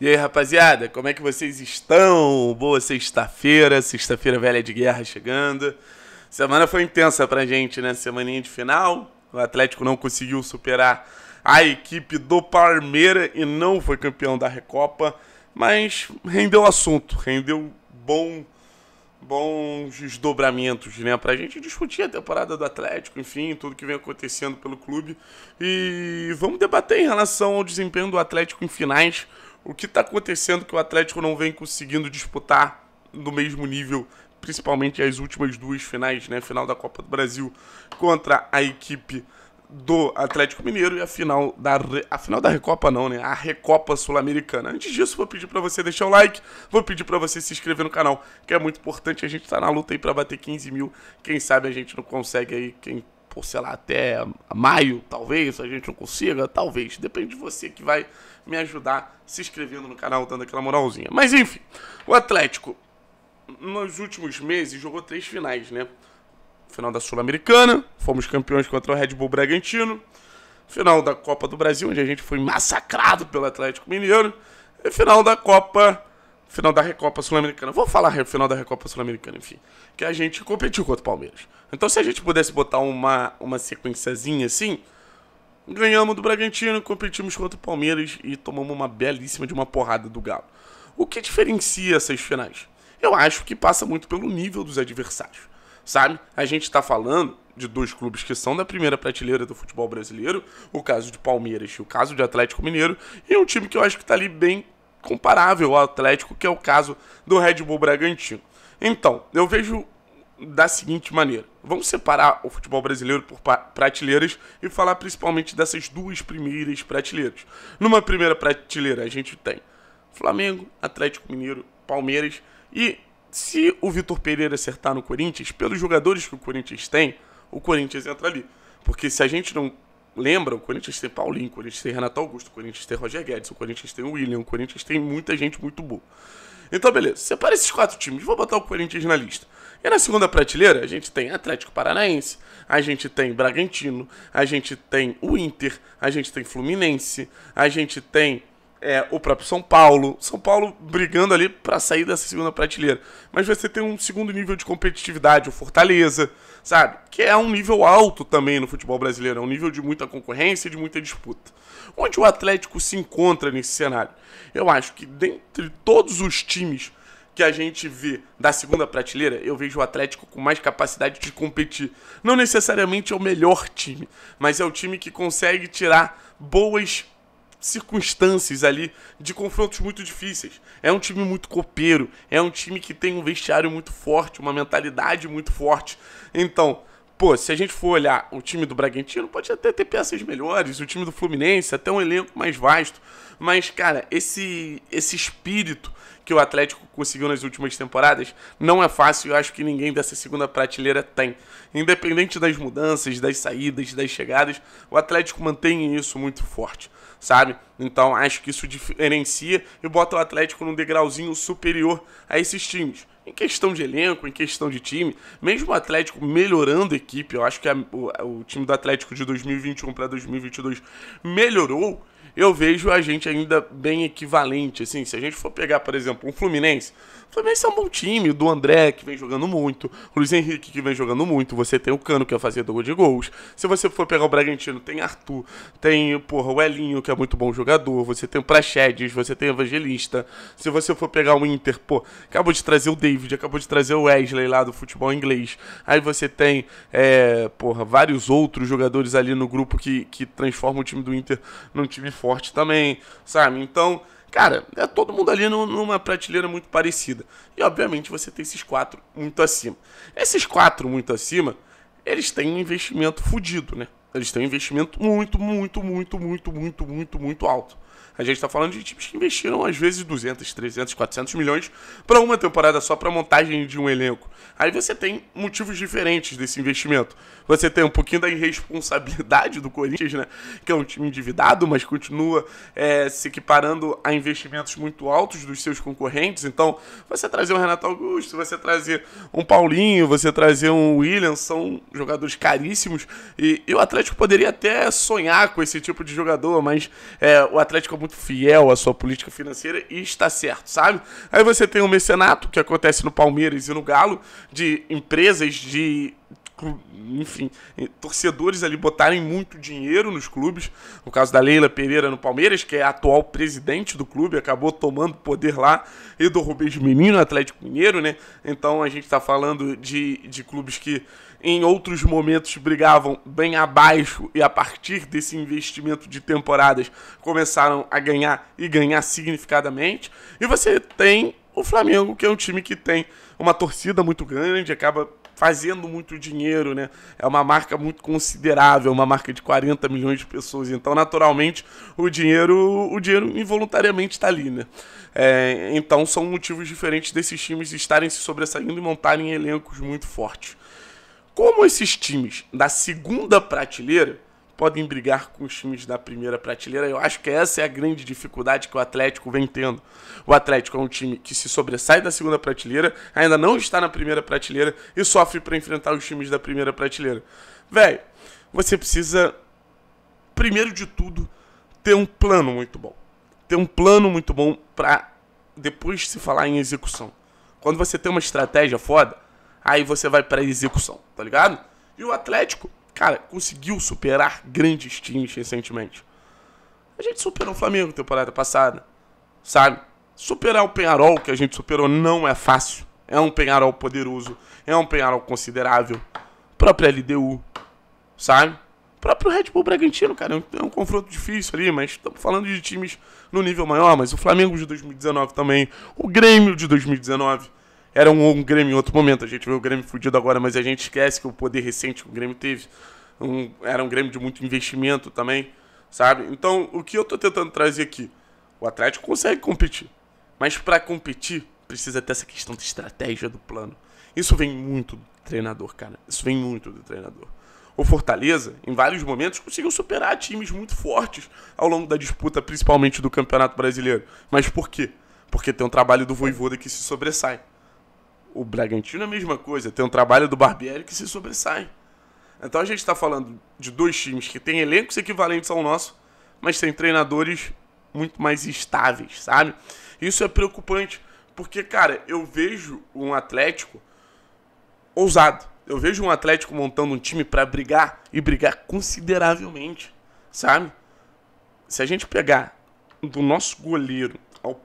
E aí, rapaziada, como é que vocês estão? Boa sexta-feira, sexta-feira velha de guerra chegando. Semana foi intensa pra gente, né? Semaninha de final. O Atlético não conseguiu superar a equipe do Palmeira e não foi campeão da Recopa, mas rendeu assunto, rendeu bom bons desdobramentos, né? Pra gente discutir a temporada do Atlético, enfim, tudo que vem acontecendo pelo clube. E vamos debater em relação ao desempenho do Atlético em finais o que está acontecendo que o Atlético não vem conseguindo disputar no mesmo nível, principalmente as últimas duas finais, né? Final da Copa do Brasil contra a equipe do Atlético Mineiro e a final da Re... a final da Recopa não, né? A Recopa Sul-Americana. Antes disso, vou pedir para você deixar o like, vou pedir para você se inscrever no canal, que é muito importante. A gente está na luta aí para bater 15 mil. Quem sabe a gente não consegue aí, quem por, sei lá, até maio, talvez, a gente não consiga, talvez. Depende de você que vai me ajudar se inscrevendo no canal, dando aquela moralzinha. Mas enfim, o Atlético, nos últimos meses, jogou três finais, né? Final da Sul-Americana, fomos campeões contra o Red Bull Bragantino. Final da Copa do Brasil, onde a gente foi massacrado pelo Atlético Mineiro. E final da Copa final da Recopa Sul-Americana. Vou falar final da Recopa Sul-Americana, enfim. Que a gente competiu contra o Palmeiras. Então, se a gente pudesse botar uma, uma sequenciazinha assim, ganhamos do Bragantino, competimos contra o Palmeiras e tomamos uma belíssima de uma porrada do Galo. O que diferencia essas finais? Eu acho que passa muito pelo nível dos adversários, sabe? A gente está falando de dois clubes que são da primeira prateleira do futebol brasileiro, o caso de Palmeiras e o caso de Atlético Mineiro, e um time que eu acho que está ali bem comparável ao Atlético, que é o caso do Red Bull Bragantino. Então, eu vejo da seguinte maneira: vamos separar o futebol brasileiro por prateleiras e falar principalmente dessas duas primeiras prateleiras. Numa primeira prateleira, a gente tem Flamengo, Atlético Mineiro, Palmeiras e se o Vitor Pereira acertar no Corinthians, pelos jogadores que o Corinthians tem, o Corinthians entra ali. Porque se a gente não lembra, o Corinthians tem Paulinho, o Corinthians tem Renato Augusto, o Corinthians tem Roger Guedes, o Corinthians tem William, o Corinthians tem muita gente muito boa. Então, beleza, separa esses quatro times, vou botar o Corinthians na lista. E na segunda prateleira, a gente tem Atlético Paranaense, a gente tem Bragantino, a gente tem o Inter, a gente tem Fluminense, a gente tem é, o próprio São Paulo. São Paulo brigando ali para sair dessa segunda prateleira. Mas você tem um segundo nível de competitividade, o Fortaleza, sabe? Que é um nível alto também no futebol brasileiro. É um nível de muita concorrência e de muita disputa. Onde o Atlético se encontra nesse cenário? Eu acho que dentre todos os times que a gente vê da segunda prateleira, eu vejo o Atlético com mais capacidade de competir. Não necessariamente é o melhor time, mas é o time que consegue tirar boas circunstâncias ali de confrontos muito difíceis. É um time muito copeiro, é um time que tem um vestiário muito forte, uma mentalidade muito forte. Então, pô, se a gente for olhar o time do Bragantino, pode até ter peças melhores, o time do Fluminense, até um elenco mais vasto. Mas, cara, esse, esse espírito que o Atlético conseguiu nas últimas temporadas não é fácil e eu acho que ninguém dessa segunda prateleira tem. Independente das mudanças, das saídas, das chegadas, o Atlético mantém isso muito forte sabe? Então acho que isso diferencia e bota o Atlético num degrauzinho superior a esses times. Em questão de elenco, em questão de time, mesmo o Atlético melhorando a equipe, eu acho que a, o, o time do Atlético de 2021 para 2022 melhorou eu vejo a gente ainda bem equivalente, assim, se a gente for pegar, por exemplo, um Fluminense, o Fluminense é um bom time, do André, que vem jogando muito, o Luiz Henrique, que vem jogando muito, você tem o Cano, que é fazedor de gols, se você for pegar o Bragantino, tem Arthur, tem, porra, o Elinho, que é muito bom jogador, você tem o Prachedes, você tem o Evangelista, se você for pegar o Inter, pô, acabou de trazer o David, acabou de trazer o Wesley lá do futebol inglês, aí você tem, é, porra, vários outros jogadores ali no grupo que, que transformam o time do Inter num time forte também, sabe? Então, cara, é todo mundo ali numa prateleira muito parecida. E obviamente você tem esses quatro muito acima. Esses quatro muito acima, eles têm um investimento fodido, né? Eles têm um investimento muito, muito, muito, muito, muito, muito, muito alto. A gente está falando de times que investiram às vezes 200, 300, 400 milhões para uma temporada só para montagem de um elenco. Aí você tem motivos diferentes desse investimento. Você tem um pouquinho da irresponsabilidade do Corinthians, né? Que é um time endividado, mas continua é, se equiparando a investimentos muito altos dos seus concorrentes. Então, você trazer um Renato Augusto, você trazer um Paulinho, você trazer um William, são jogadores caríssimos. E, e o Atlético Atlético poderia até sonhar com esse tipo de jogador, mas é, o Atlético é muito fiel à sua política financeira e está certo, sabe? Aí você tem o um mecenato, que acontece no Palmeiras e no Galo, de empresas de enfim, torcedores ali botarem muito dinheiro nos clubes. No caso da Leila Pereira no Palmeiras, que é a atual presidente do clube, acabou tomando poder lá, e do Rubens Menino, Atlético Mineiro, né? Então a gente está falando de, de clubes que em outros momentos brigavam bem abaixo e a partir desse investimento de temporadas começaram a ganhar e ganhar significadamente. E você tem o Flamengo, que é um time que tem uma torcida muito grande, acaba fazendo muito dinheiro, né? É uma marca muito considerável, uma marca de 40 milhões de pessoas. Então, naturalmente, o dinheiro, o dinheiro involuntariamente está ali, né? É, então, são motivos diferentes desses times estarem se sobressaindo e montarem elencos muito fortes. Como esses times da segunda prateleira podem brigar com os times da primeira prateleira? Eu acho que essa é a grande dificuldade que o Atlético vem tendo. O Atlético é um time que se sobressai da segunda prateleira, ainda não está na primeira prateleira e sofre para enfrentar os times da primeira prateleira. Velho, você precisa, primeiro de tudo, ter um plano muito bom. Ter um plano muito bom para depois se falar em execução. Quando você tem uma estratégia foda, aí você vai pra execução, tá ligado? E o Atlético, cara, conseguiu superar grandes times recentemente. A gente superou o Flamengo temporada passada, sabe? Superar o Penharol, que a gente superou, não é fácil. É um Penharol poderoso, é um Penharol considerável. próprio LDU, sabe? Próprio Red Bull Bragantino, cara, é, é um confronto difícil ali, mas estamos falando de times no nível maior, mas o Flamengo de 2019 também, o Grêmio de 2019 era um, um Grêmio em outro momento. A gente vê o Grêmio fudido agora, mas a gente esquece que o poder recente que o Grêmio teve um, era um Grêmio de muito investimento também, sabe? Então, o que eu tô tentando trazer aqui? O Atlético consegue competir, mas para competir precisa ter essa questão de estratégia do plano. Isso vem muito do treinador, cara. Isso vem muito do treinador. O Fortaleza, em vários momentos, conseguiu superar times muito fortes ao longo da disputa, principalmente do Campeonato Brasileiro. Mas por quê? Porque tem um trabalho do Voivoda que se sobressai. O Bragantino é a mesma coisa, tem um trabalho do Barbieri que se sobressai. Então a gente está falando de dois times que têm elencos equivalentes ao nosso, mas têm treinadores muito mais estáveis, sabe? Isso é preocupante, porque, cara, eu vejo um Atlético ousado. Eu vejo um Atlético montando um time para brigar e brigar consideravelmente, sabe? Se a gente pegar do nosso goleiro ao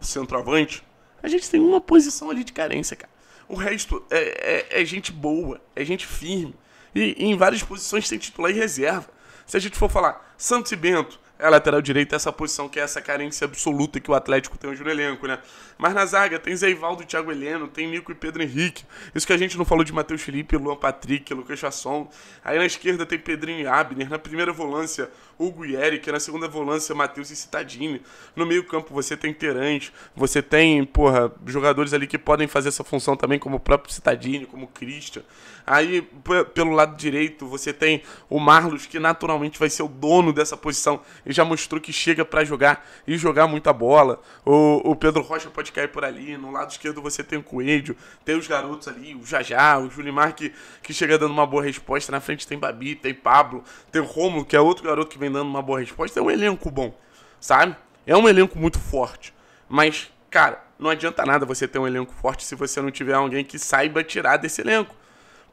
centroavante, a gente tem uma posição ali de carência, cara. O resto é, é, é gente boa, é gente firme. E, e, em várias posições tem titular e reserva. Se a gente for falar Santos e Bento, a é, lateral direita essa posição que é essa carência absoluta que o Atlético tem hoje no elenco, né? Mas na zaga tem Zeivaldo, Thiago Heleno, tem Nico e Pedro Henrique. Isso que a gente não falou de Matheus Felipe, Luan Patrick, Lucas Chasson. Aí na esquerda tem Pedrinho e Abner. Na primeira volância, Hugo e Eric. Na segunda volância, Matheus e Citadini. No meio campo você tem Terãs, você tem, porra, jogadores ali que podem fazer essa função também, como o próprio Citadini, como o Christian. Aí pelo lado direito você tem o Marlos, que naturalmente vai ser o dono dessa posição e já mostrou que chega para jogar e jogar muita bola. O, o, Pedro Rocha pode cair por ali, no lado esquerdo você tem o Coelho, tem os garotos ali, o Jajá, o Julimar que, que chega dando uma boa resposta, na frente tem Babi, tem Pablo, tem o Romulo, que é outro garoto que vem dando uma boa resposta. É um elenco bom, sabe? É um elenco muito forte, mas, cara, não adianta nada você ter um elenco forte se você não tiver alguém que saiba tirar desse elenco,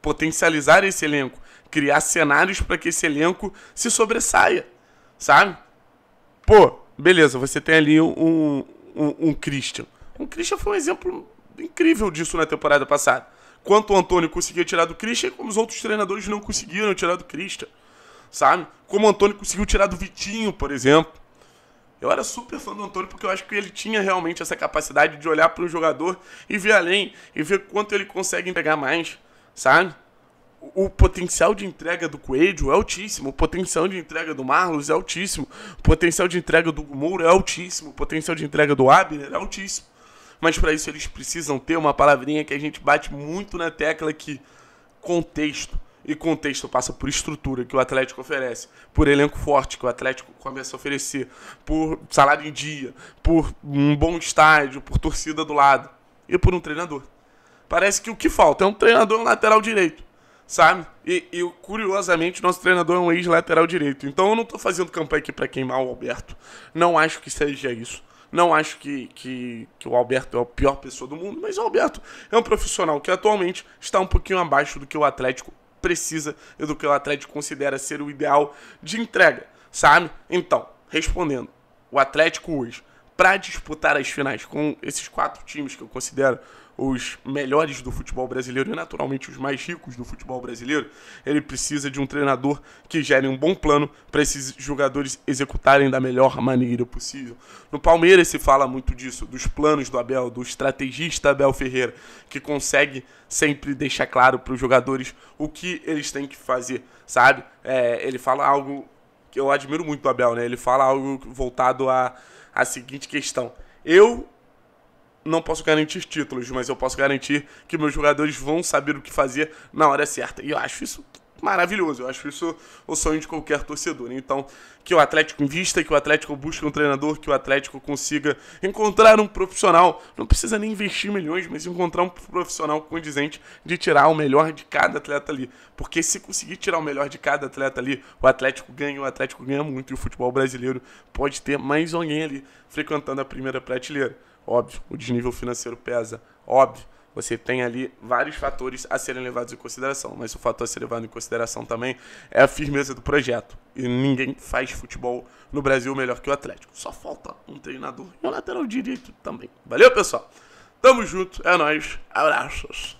potencializar esse elenco, criar cenários para que esse elenco se sobressaia, sabe? Pô, beleza, você tem ali um, um, um Christian. Um Christian foi um exemplo incrível disso na temporada passada. Quanto o Antônio conseguia tirar do Christian, como os outros treinadores não conseguiram tirar do Christian. Sabe? Como o Antônio conseguiu tirar do Vitinho, por exemplo. Eu era super fã do Antônio porque eu acho que ele tinha realmente essa capacidade de olhar para um jogador e ver além e ver quanto ele consegue entregar mais, sabe? o potencial de entrega do Coelho é altíssimo, o potencial de entrega do Marlos é altíssimo, o potencial de entrega do Moura é altíssimo, o potencial de entrega do Abner é altíssimo. Mas para isso eles precisam ter uma palavrinha que a gente bate muito na tecla que contexto. E contexto passa por estrutura que o Atlético oferece, por elenco forte que o Atlético começa a oferecer, por salário em dia, por um bom estádio, por torcida do lado e por um treinador. Parece que o que falta é um treinador no lateral direito sabe? E, e curiosamente, nosso treinador é um ex-lateral direito. Então eu não tô fazendo campanha aqui para queimar o Alberto. Não acho que seja isso. Não acho que, que, que, o Alberto é a pior pessoa do mundo, mas o Alberto é um profissional que atualmente está um pouquinho abaixo do que o Atlético precisa e do que o Atlético considera ser o ideal de entrega, sabe? Então, respondendo, o Atlético hoje para disputar as finais com esses quatro times que eu considero os melhores do futebol brasileiro e naturalmente os mais ricos do futebol brasileiro, ele precisa de um treinador que gere um bom plano para esses jogadores executarem da melhor maneira possível. No Palmeiras se fala muito disso, dos planos do Abel, do estrategista Abel Ferreira, que consegue sempre deixar claro para os jogadores o que eles têm que fazer, sabe? É, ele fala algo que eu admiro muito do Abel, né? Ele fala algo voltado a a seguinte questão. Eu não posso garantir títulos, mas eu posso garantir que meus jogadores vão saber o que fazer na hora certa. E eu acho isso maravilhoso. Eu acho isso o sonho de qualquer torcedor. Então, que o Atlético invista, que o Atlético busque um treinador, que o Atlético consiga encontrar um profissional. Não precisa nem investir milhões, mas encontrar um profissional condizente de tirar o melhor de cada atleta ali. Porque se conseguir tirar o melhor de cada atleta ali, o Atlético ganha, o Atlético ganha muito e o futebol brasileiro pode ter mais alguém ali frequentando a primeira prateleira. Óbvio, o desnível financeiro pesa, óbvio você tem ali vários fatores a serem levados em consideração, mas o fator a ser levado em consideração também é a firmeza do projeto. E ninguém faz futebol no Brasil melhor que o Atlético. Só falta um treinador e um lateral direito também. Valeu, pessoal. Tamo junto, é nóis. Abraços.